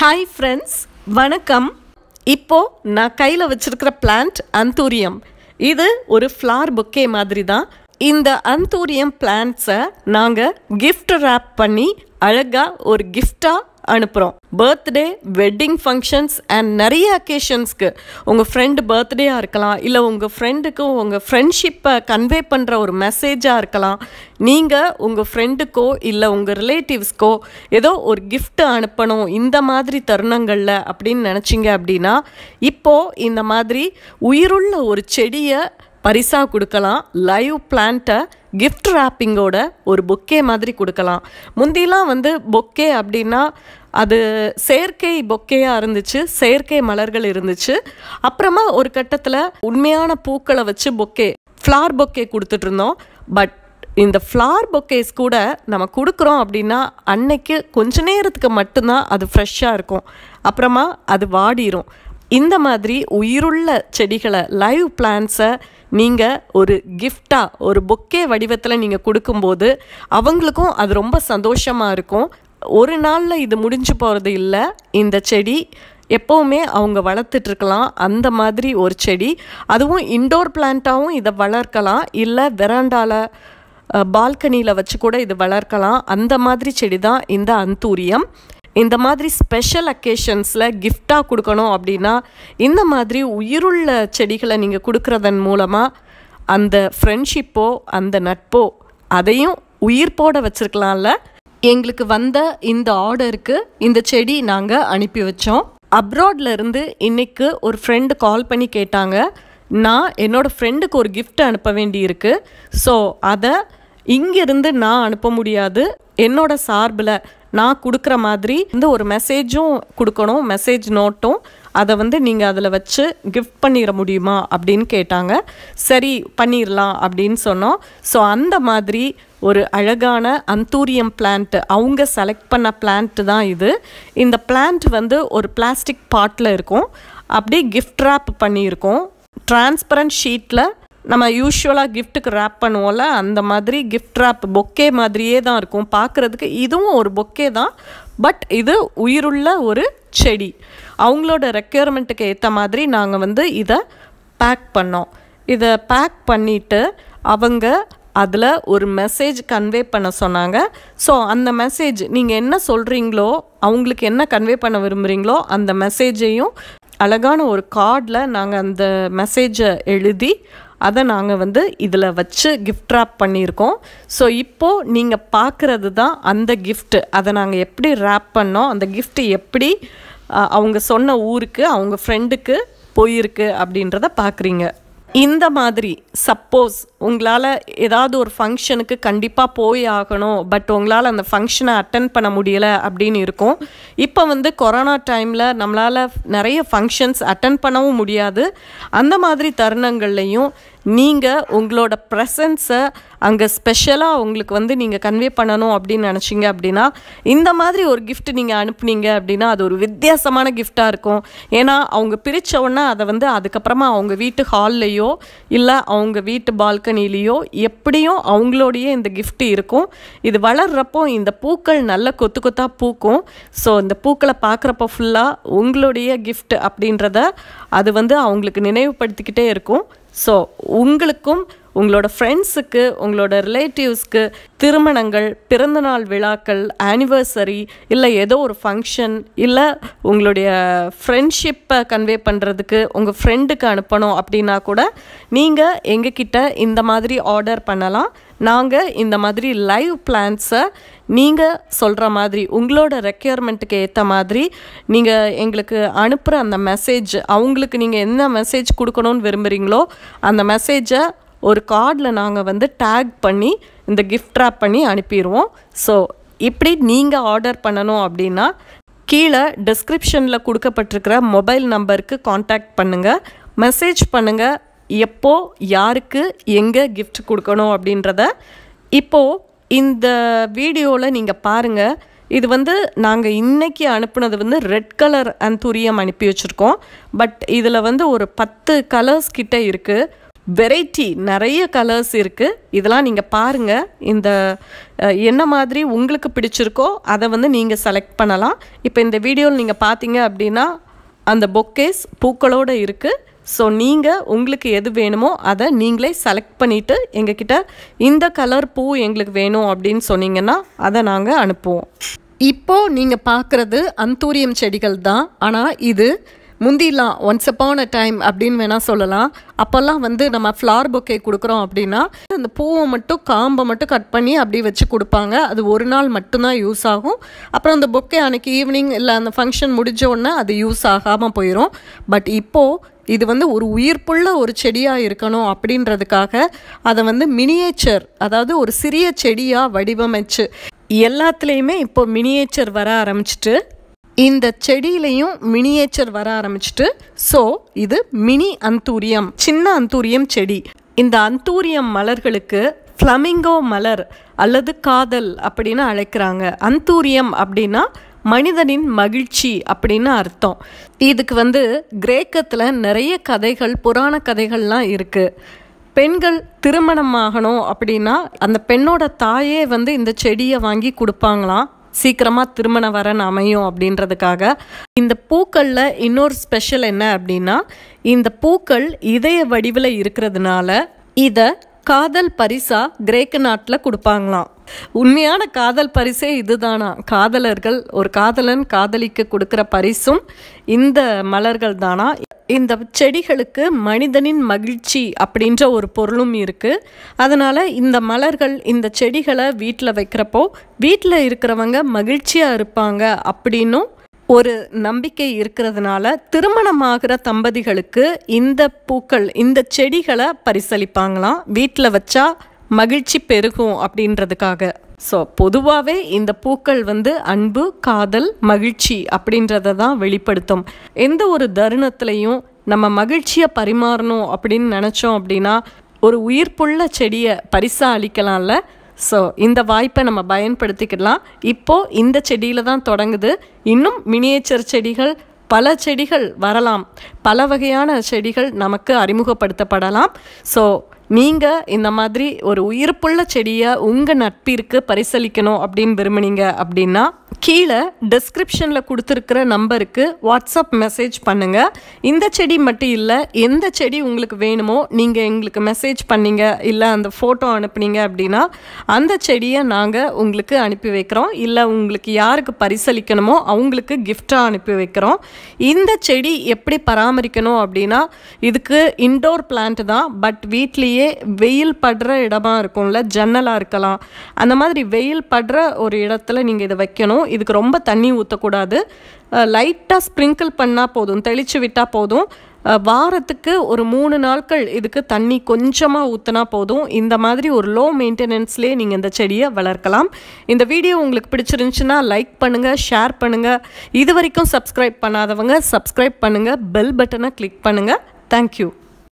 hi friends வணக்கம் இப்போது நான் கையில் வச்சுருக்கிற பிளான்ட் அந்தூரியம் இது ஒரு ஃப்ளார் பொக்கே மாதிரி தான் இந்த அந்தூரியம் பிளான்ட்ஸை நாங்கள் கிஃப்ட் ரேப் பண்ணி அழகாக ஒரு கிஃப்டாக அனுப்புகிறோம் பர்த்டே வெட்டிங் ஃபங்க்ஷன்ஸ் அண்ட் நிறைய அக்கேஷன்ஸ்க்கு உங்கள் ஃப்ரெண்டு பர்த்டேயாக இருக்கலாம் இல்லை உங்கள் ஃப்ரெண்டுக்கு உங்கள் ஃப்ரெண்ட்ஷிப்பை கன்வே பண்ணுற ஒரு மெசேஜாக இருக்கலாம் நீங்கள் உங்கள் ஃப்ரெண்டுக்கோ இல்லை உங்கள் ரிலேட்டிவ்ஸ்க்கோ ஏதோ ஒரு கிஃப்ட் அனுப்பணும் இந்த மாதிரி தருணங்களில் அப்படின்னு நினச்சிங்க அப்படின்னா இப்போது இந்த மாதிரி உயிருள்ள ஒரு செடியை பரிசாக கொடுக்கலாம் லைவ் பிளான்ட்டை கிஃப்ட் ராப்பிங்கோட ஒரு பொக்கே மாதிரி கொடுக்கலாம் முந்திலாம் வந்து பொக்கே அப்படின்னா அது செயற்கை பொக்கையாக இருந்துச்சு செயற்கை மலர்கள் இருந்துச்சு அப்புறமா ஒரு கட்டத்தில் உண்மையான பூக்களை வச்சு பொக்கே ஃப்ளார் பொக்கே கொடுத்துட்ருந்தோம் பட் இந்த ஃப்ளார் பொக்கேஸ் கூட நம்ம கொடுக்குறோம் அப்படின்னா அன்னைக்கு கொஞ்ச நேரத்துக்கு மட்டும்தான் அது ஃப்ரெஷ்ஷாக இருக்கும் அப்புறமா அது வாடிடும் இந்த மாதிரி உயிருள்ள செடிகளை லைவ் பிளான்ஸை நீங்கள் ஒரு கிஃப்டாக ஒரு பொக்கே வடிவத்தில் நீங்கள் கொடுக்கும்போது அவங்களுக்கும் அது ரொம்ப சந்தோஷமாக இருக்கும் ஒரு நாளில் இது முடிஞ்சு போகிறது இல்லை இந்த செடி எப்போவுமே அவங்க வளர்த்துட்ருக்கலாம் அந்த மாதிரி ஒரு செடி அதுவும் இண்டோர் பிளான்ட்டாகவும் இதை வளர்க்கலாம் இல்லை வெராண்டாவில் பால்கனியில் வச்சு கூட இது வளர்க்கலாம் அந்த மாதிரி செடி தான் இந்த அந்தூரியம் இந்த மாதிரி ஸ்பெஷல் அக்கேஷன்ஸில் கிஃப்டாக கொடுக்கணும் அப்படின்னா இந்த மாதிரி உயிருள்ள செடிகளை நீங்கள் கொடுக்குறதன் மூலமாக அந்த ஃப்ரெண்ட்ஷிப்போ அந்த நட்போ அதையும் உயிர்ப்போட வச்சுருக்கலாம்ல எங்களுக்கு வந்த இந்த ஆர்டருக்கு இந்த செடி நாங்கள் அனுப்பி வச்சோம் அப்ராட்லேருந்து இன்றைக்கு ஒரு ஃப்ரெண்டு கால் பண்ணி கேட்டாங்க நான் என்னோடய ஃப்ரெண்டுக்கு ஒரு கிஃப்ட் அனுப்ப வேண்டியிருக்கு ஸோ அதை இங்கேருந்து நான் அனுப்ப முடியாது என்னோட சார்பில் நான் கொடுக்குற மாதிரி வந்து ஒரு மெசேஜும் கொடுக்கணும் மெசேஜ் நோட்டும் அதை வந்து நீங்கள் அதில் வச்சு கிஃப்ட் பண்ணிட முடியுமா அப்படின்னு கேட்டாங்க சரி பண்ணிடலாம் அப்படின்னு சொன்னோம் ஸோ அந்த மாதிரி ஒரு அழகான அந்தூரியம் பிளான்ட் அவங்க செலக்ட் பண்ண பிளான்ட்டு தான் இது இந்த பிளான்ட் வந்து ஒரு பிளாஸ்டிக் பாட்டில் இருக்கும் அப்படியே கிஃப்ட் ரேப் பண்ணியிருக்கோம் டிரான்ஸ்பரண்ட் ஷீட்டில் நம்ம யூஸ்வலாக கிஃப்ட்டுக்கு ரேப் பண்ணுவோம்ல அந்த மாதிரி கிஃப்ட் ரேப் பொக்கே மாதிரியே தான் இருக்கும் பார்க்குறதுக்கு இதுவும் ஒரு பொக்கே தான் பட் இது உயிருள்ள ஒரு செடி அவங்களோட ரெக்யர்மெண்ட்டுக்கு ஏற்ற மாதிரி நாங்கள் வந்து இதை பேக் பண்ணோம் இதை பேக் பண்ணிவிட்டு அவங்க அதில் ஒரு மெசேஜ் கன்வே பண்ண சொன்னாங்க ஸோ அந்த மெசேஜ் நீங்கள் என்ன சொல்கிறீங்களோ அவங்களுக்கு என்ன கன்வே பண்ண விரும்புகிறீங்களோ அந்த மெசேஜையும் அழகான ஒரு கார்டில் நாங்கள் அந்த மெசேஜை எழுதி அதை நாங்கள் வந்து இதில் வச்சு கிஃப்ட் ரேப் பண்ணியிருக்கோம் ஸோ இப்போது நீங்கள் பார்க்குறது தான் அந்த கிஃப்ட்டு அதை நாங்கள் எப்படி ரேப் பண்ணோம் அந்த கிஃப்ட்டு எப்படி அவங்க சொன்ன ஊருக்கு அவங்க ஃப்ரெண்டுக்கு போயிருக்கு அப்படின்றத பார்க்குறீங்க இந்த மாதிரி சப்போஸ் உங்களால் ஏதாவது ஒரு ஃபங்க்ஷனுக்கு கண்டிப்பாக போய் ஆகணும் பட் உங்களால் அந்த ஃபங்க்ஷனை அட்டன் பண்ண முடியலை அப்படின்னு இருக்கும் இப்போ வந்து கொரோனா டைமில் நம்மளால் நிறைய ஃபங்க்ஷன்ஸ் அட்டன் பண்ணவும் முடியாது அந்த மாதிரி தருணங்கள்லையும் நீங்கள் உங்களோட ப்ரெசன்ஸை அங்கே ஸ்பெஷலாக உங்களுக்கு வந்து நீங்கள் கன்வே பண்ணணும் அப்படின்னு நினச்சிங்க அப்படின்னா இந்த மாதிரி ஒரு கிஃப்ட் நீங்கள் அனுப்புனீங்க அப்படின்னா அது ஒரு வித்தியாசமான கிஃப்டாக இருக்கும் ஏன்னா அவங்க பிரித்த உடனே அதை வந்து அதுக்கப்புறமா அவங்க வீட்டு ஹால்லையோ இல்லை அவங்க வீட்டு பால்க்கு பால்கனிலேயோ எப்படியும் அவங்களோடைய இந்த கிஃப்ட் இருக்கும் இது வளர்கிறப்போ இந்த பூக்கள் நல்ல கொத்து கொத்தாக பூக்கும் ஸோ இந்த பூக்களை பார்க்குறப்போ ஃபுல்லாக உங்களுடைய கிஃப்ட் அப்படின்றத அது வந்து அவங்களுக்கு நினைவுபடுத்திக்கிட்டே இருக்கும் ஸோ உங்களுக்கும் உங்களோட ஃப்ரெண்ட்ஸுக்கு உங்களோட ரிலேட்டிவ்ஸ்க்கு திருமணங்கள் பிறந்தநாள் விழாக்கள் ஆனிவர்சரி இல்லை ஏதோ ஒரு ஃபங்க்ஷன் இல்லை உங்களுடைய ஃப்ரெண்ட்ஷிப்பை கன்வே பண்ணுறதுக்கு உங்கள் ஃப்ரெண்டுக்கு அனுப்பணும் அப்படின்னா கூட நீங்கள் எங்ககிட்ட இந்த மாதிரி ஆர்டர் பண்ணலாம் நாங்கள் இந்த மாதிரி லைவ் பிளான்ஸை நீங்கள் சொல்கிற மாதிரி உங்களோட ரெக்யர்மெண்ட்டுக்கு ஏற்ற மாதிரி நீங்கள் எங்களுக்கு அனுப்புகிற அந்த மெசேஜ் அவங்களுக்கு நீங்கள் என்ன மெசேஜ் கொடுக்கணும்னு விரும்புகிறீங்களோ அந்த மெசேஜை ஒரு கார்டில் நாங்கள் வந்து டேக் பண்ணி இந்த கிஃப்ட் ட்ராப் பண்ணி அனுப்பிடுவோம் ஸோ இப்படி நீங்கள் ஆர்டர் பண்ணணும் அப்படின்னா கீழே டிஸ்கிரிப்ஷனில் கொடுக்கப்பட்டிருக்கிற மொபைல் நம்பருக்கு காண்டாக்ட் பண்ணுங்கள் மெசேஜ் பண்ணுங்கள் எப்போ யாருக்கு எங்கே கிஃப்ட் கொடுக்கணும் அப்படின்றத இப்போது இந்த வீடியோவில் நீங்கள் பாருங்கள் இது வந்து நாங்கள் இன்றைக்கி அனுப்புனது வந்து ரெட் கலர் துரியம் அனுப்பி வச்சுருக்கோம் பட் இதில் வந்து ஒரு பத்து கலர்ஸ் கிட்டே இருக்குது வெரைட்டி நிறைய கலர்ஸ் இருக்குது இதெல்லாம் நீங்கள் பாருங்கள் இந்த என்ன மாதிரி உங்களுக்கு பிடிச்சிருக்கோ அதை வந்து நீங்கள் செலக்ட் பண்ணலாம் இப்போ இந்த வீடியோவில் நீங்கள் பார்த்தீங்க அப்படின்னா அந்த பொக்கேஸ் பூக்களோடு இருக்குது ஸோ நீங்கள் உங்களுக்கு எது வேணுமோ அதை நீங்களே செலக்ட் பண்ணிவிட்டு எங்ககிட்ட இந்த கலர் பூ எங்களுக்கு வேணும் அப்படின்னு சொன்னீங்கன்னா அதை நாங்கள் அனுப்புவோம் இப்போது நீங்கள் பார்க்குறது அந்தூரியம் செடிகள் தான் ஆனால் இது முந்திலாம் ஒன்ஸ் அப்பான் அ டைம் அப்படின்னு வேணால் சொல்லலாம் அப்போல்லாம் வந்து நம்ம ஃப்ளார் பொக்கே கொடுக்குறோம் அப்படின்னா அந்த பூவை மட்டும் காம்பை மட்டும் கட் பண்ணி அப்படியே வச்சு கொடுப்பாங்க அது ஒரு நாள் மட்டும்தான் யூஸ் ஆகும் அப்புறம் அந்த பொக்கே அன்னைக்கு ஈவினிங் இல்லை அந்த ஃபங்க்ஷன் முடிஞ்ச உடனே அது யூஸ் ஆகாமல் போயிடும் பட் இப்போது இது வந்து ஒரு உயிர்ப்புள்ள ஒரு செடியாக இருக்கணும் அப்படின்றதுக்காக அதை வந்து மினியேச்சர் அதாவது ஒரு சிறிய செடியாக வடிவமைச்சு எல்லாத்துலேயுமே இப்போ மினியேச்சர் வர ஆரம்பிச்சிட்டு இந்த செடியிலையும் மினியேச்சர் வர ஆரம்பிச்சிட்டு ஸோ இது மினி அந்தூரியம் சின்ன அந்தூரியம் செடி இந்த அந்தூரியம் மலர்களுக்கு ஃப்ளமிங்கோ மலர் அல்லது காதல் அப்படின்னு அழைக்கிறாங்க அந்தூரியம் அப்படின்னா மனிதனின் மகிழ்ச்சி அப்படின்னு அர்த்தம் இதுக்கு வந்து கிரேக்கத்தில் நிறைய கதைகள் புராண கதைகள்லாம் இருக்குது பெண்கள் திருமணம் ஆகணும் அப்படின்னா அந்த பெண்ணோட தாயே வந்து இந்த செடியை வாங்கி கொடுப்பாங்களாம் சீக்கிரமாக திருமண வரன் அமையும் அப்படின்றதுக்காக இந்த பூக்களில் இன்னொரு ஸ்பெஷல் என்ன அப்படின்னா இந்த பூக்கள் இதய வடிவில் இருக்கிறதுனால இதை காதல் பரிசா கிரேக்க நாட்டில் கொடுப்பாங்களாம் உண்மையான காதல் பரிசே இதுதானா காதலர்கள் ஒரு காதலன் காதலிக்கு கொடுக்குற பரிசும் இந்த மலர்கள் தானா இந்த செடிகளுக்கு மனிதனின் மகிழ்ச்சி அப்படின்ற ஒரு பொருளும் இருக்குது அதனால் இந்த மலர்கள் இந்த செடிகளை வீட்டில் வைக்கிறப்போ வீட்டில் இருக்கிறவங்க மகிழ்ச்சியாக இருப்பாங்க அப்படின்னும் ஒரு நம்பிக்கை இருக்கிறதுனால திருமணமாகிற தம்பதிகளுக்கு இந்த பூக்கள் இந்த செடிகளை பரிசளிப்பாங்களாம் வீட்டில் வச்சா மகிழ்ச்சி பெருகும் அப்படின்றதுக்காக ஸோ பொதுவாகவே இந்த பூக்கள் வந்து அன்பு காதல் மகிழ்ச்சி அப்படின்றத தான் வெளிப்படுத்தும் எந்த ஒரு தருணத்துலையும் நம்ம மகிழ்ச்சியை பரிமாறணும் அப்படின்னு நினச்சோம் அப்படின்னா ஒரு உயிர்ப்புள்ள செடியை பரிசாக அளிக்கலாம்ல ஸோ இந்த வாய்ப்பை நம்ம பயன்படுத்திக்கலாம் இப்போது இந்த செடியில் தான் தொடங்குது இன்னும் மினியேச்சர் செடிகள் பல செடிகள் வரலாம் பல வகையான செடிகள் நமக்கு அறிமுகப்படுத்தப்படலாம் ஸோ நீங்கள் இந்த மாதிரி ஒரு உயிர்ப்புள்ள செடியை உங்கள் நட்பிற்கு பரிசளிக்கணும் அப்படின்னு விரும்புனீங்க அப்படின்னா கீழே டிஸ்கிரிப்ஷனில் கொடுத்துருக்கிற நம்பருக்கு வாட்ஸ்அப் மெசேஜ் பண்ணுங்கள் இந்த செடி மட்டும் இல்லை எந்த செடி உங்களுக்கு வேணுமோ நீங்கள் எங்களுக்கு மெசேஜ் பண்ணீங்க இல்லை அந்த ஃபோட்டோ அனுப்புனீங்க அப்படின்னா அந்த செடியை நாங்கள் உங்களுக்கு அனுப்பி வைக்கிறோம் இல்லை உங்களுக்கு யாருக்கு பரிசளிக்கணுமோ அவங்களுக்கு கிஃப்டாக அனுப்பி வைக்கிறோம் இந்த செடி எப்படி பராமரிக்கணும் அப்படின்னா இதுக்கு இன்டோர் பிளான்ட் தான் பட் வீட்லேயே வெயில் படுற இடமா இருக்கும்ல ஜன்னலாக இருக்கலாம் அந்த மாதிரி வெயில் படுற ஒரு இடத்துல நீங்கள் இதை வைக்கணும் இதுக்கு ரொம்ப தண்ணி ஊற்றக்கூடாது லைட்டாக ஸ்ப்ரிங்கிள் பண்ணால் போதும் தெளித்து விட்டால் போதும் வாரத்துக்கு ஒரு மூணு நாட்கள் இதுக்கு தண்ணி கொஞ்சமாக ஊற்றினா போதும் இந்த மாதிரி ஒரு லோ மெயின்டெனன்ஸ்லேயே நீங்கள் இந்த செடியை வளர்க்கலாம் இந்த வீடியோ உங்களுக்கு பிடிச்சிருந்துச்சுன்னா லைக் பண்ணுங்கள் ஷேர் பண்ணுங்கள் இது வரைக்கும் சப்ஸ்கிரைப் பண்ணாதவங்க சப்ஸ்கிரைப் பண்ணுங்கள் பெல் பட்டனை கிளிக் பண்ணுங்கள் தேங்க்யூ